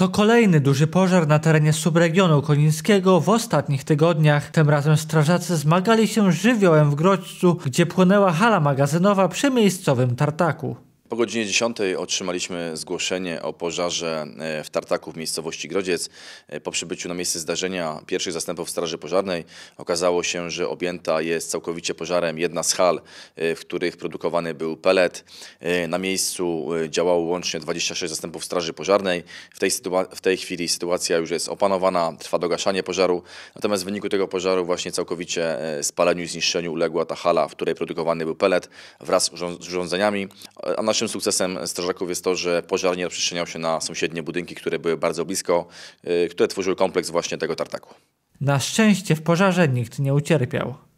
To kolejny duży pożar na terenie subregionu konińskiego. W ostatnich tygodniach tym razem strażacy zmagali się z żywiołem w Grodźcu, gdzie płynęła hala magazynowa przy miejscowym tartaku. Po godzinie 10 otrzymaliśmy zgłoszenie o pożarze e, w tartaku w miejscowości Grodziec. E, po przybyciu na miejsce zdarzenia pierwszych zastępów Straży Pożarnej okazało się, że objęta jest całkowicie pożarem jedna z hal, e, w których produkowany był pelet. Na miejscu działało łącznie 26 zastępów Straży Pożarnej. W tej, w tej chwili sytuacja już jest opanowana, trwa dogaszanie pożaru. Natomiast w wyniku tego pożaru właśnie całkowicie spaleniu i zniszczeniu uległa ta hala, w której produkowany był pelet wraz z urządzeniami. A nasz Naszym sukcesem strażaków jest to, że pożar nie rozprzestrzeniał się na sąsiednie budynki, które były bardzo blisko, y, które tworzyły kompleks właśnie tego tartaku. Na szczęście w pożarze nikt nie ucierpiał.